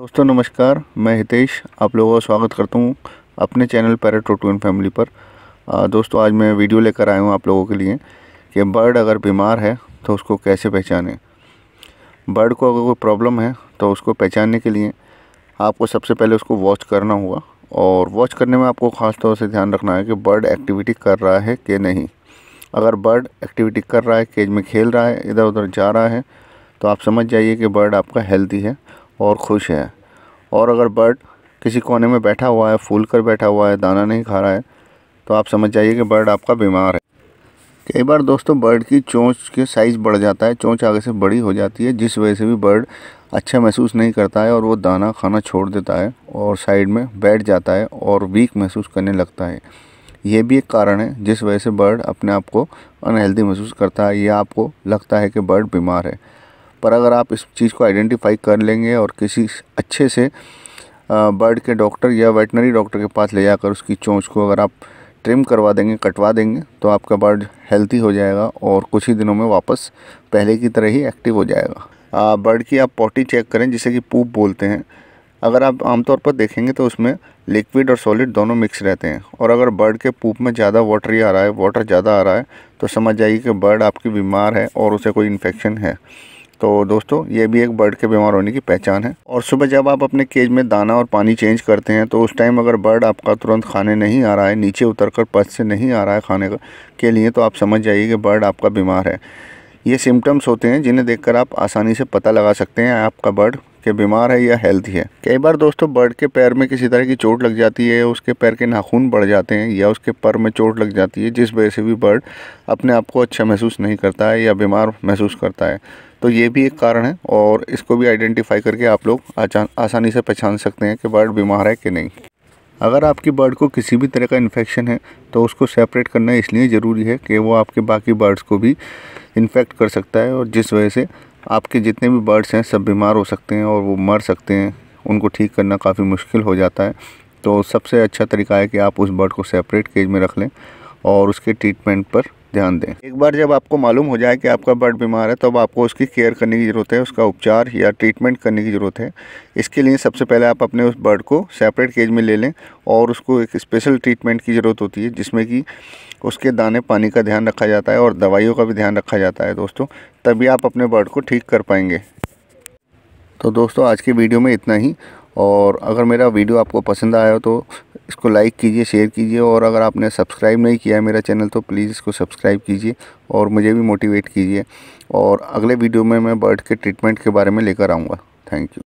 दोस्तों नमस्कार मैं हितेश आप लोगों का स्वागत करता हूँ अपने चैनल पैरट रोटून फैमिली पर आ, दोस्तों आज मैं वीडियो लेकर आया हूँ आप लोगों के लिए कि बर्ड अगर बीमार है तो उसको कैसे पहचानें बर्ड को अगर कोई प्रॉब्लम है तो उसको पहचानने के लिए आपको सबसे पहले उसको वॉच करना होगा और वॉच करने में आपको ख़ास तौर से ध्यान रखना है कि बर्ड एक्टिविटी कर रहा है कि नहीं अगर बर्ड एक्टिविटी कर रहा है केज में खेल रहा है इधर उधर जा रहा है तो आप समझ जाइए कि बर्ड आपका हेल्दी है और खुश है और अगर बर्ड किसी कोने में बैठा हुआ है फूल कर बैठा हुआ है दाना नहीं खा रहा है तो आप समझ जाइए कि बर्ड आपका बीमार है कई बार दोस्तों बर्ड की चोंच के साइज़ बढ़ जाता है चोंच आगे से बड़ी हो जाती है जिस वजह से भी बर्ड अच्छा महसूस नहीं करता है और वो दाना खाना छोड़ देता है और साइड में बैठ जाता है और वीक महसूस करने लगता है ये भी एक कारण है जिस वजह से बर्ड अपने आप को अनहेल्दी महसूस करता है या आपको लगता है कि बर्ड बीमार है पर अगर आप इस चीज़ को आइडेंटिफाई कर लेंगे और किसी अच्छे से बर्ड के डॉक्टर या वेटनरी डॉक्टर के पास ले जाकर उसकी चोंच को अगर आप ट्रिम करवा देंगे कटवा देंगे तो आपका बर्ड हेल्थी हो जाएगा और कुछ ही दिनों में वापस पहले की तरह ही एक्टिव हो जाएगा बर्ड की आप पॉटी चेक करें जिसे कि पूप बोलते हैं अगर आप आमतौर पर देखेंगे तो उसमें लिक्विड और सॉलिड दोनों मिक्स रहते हैं और अगर बर्ड के पूप में ज़्यादा वाटर ही आ रहा है वाटर ज़्यादा आ रहा है तो समझ जाइए कि बर्ड आपकी बीमार है और उसे कोई इन्फेक्शन है तो दोस्तों ये भी एक बर्ड के बीमार होने की पहचान है और सुबह जब आप अपने केज में दाना और पानी चेंज करते हैं तो उस टाइम अगर बर्ड आपका तुरंत खाने नहीं आ रहा है नीचे उतर कर से नहीं आ रहा है खाने के लिए तो आप समझ जाइए कि बर्ड आपका बीमार है ये सिम्टम्स होते हैं जिन्हें देखकर आप आसानी से पता लगा सकते हैं आपका बर्ड के बीमार है या हेल्थी है कई बार दोस्तों बर्ड के पैर में किसी तरह की चोट लग जाती है उसके पैर के नाखून बढ़ जाते हैं या उसके पर में चोट लग जाती है जिस वजह से भी बर्ड अपने आप को अच्छा महसूस नहीं करता है या बीमार महसूस करता है तो ये भी एक कारण है और इसको भी आइडेंटिफाई करके आप लोग आसानी से पहचान सकते हैं कि बर्ड बीमार है कि नहीं अगर आपकी बर्ड को किसी भी तरह का इन्फेक्शन है तो उसको सेपरेट करना इसलिए ज़रूरी है कि वो आपके बाकी बर्ड्स को भी इन्फेक्ट कर सकता है और जिस वजह से आपके जितने भी बर्ड्स हैं सब बीमार हो सकते हैं और वो मर सकते हैं उनको ठीक करना काफ़ी मुश्किल हो जाता है तो सबसे अच्छा तरीका है कि आप उस बर्ड को सेपरेट केज में रख लें और उसके ट्रीटमेंट पर ध्यान दें एक बार जब आपको मालूम हो जाए कि आपका बर्ड बीमार है तब तो आपको उसकी केयर करने की ज़रूरत है उसका उपचार या ट्रीटमेंट करने की ज़रूरत है इसके लिए सबसे पहले आप अपने उस बर्ड को सेपरेट केज में ले लें और उसको एक स्पेशल ट्रीटमेंट की ज़रूरत होती है जिसमें कि उसके दाने पानी का ध्यान रखा जाता है और दवाइयों का भी ध्यान रखा जाता है दोस्तों तभी आप अपने बर्ड को ठीक कर पाएंगे तो दोस्तों आज की वीडियो में इतना ही और अगर मेरा वीडियो आपको पसंद आया हो तो इसको लाइक कीजिए शेयर कीजिए और अगर आपने सब्सक्राइब नहीं किया मेरा चैनल तो प्लीज़ इसको सब्सक्राइब कीजिए और मुझे भी मोटिवेट कीजिए और अगले वीडियो में मैं बर्ड के ट्रीटमेंट के बारे में लेकर आऊँगा थैंक यू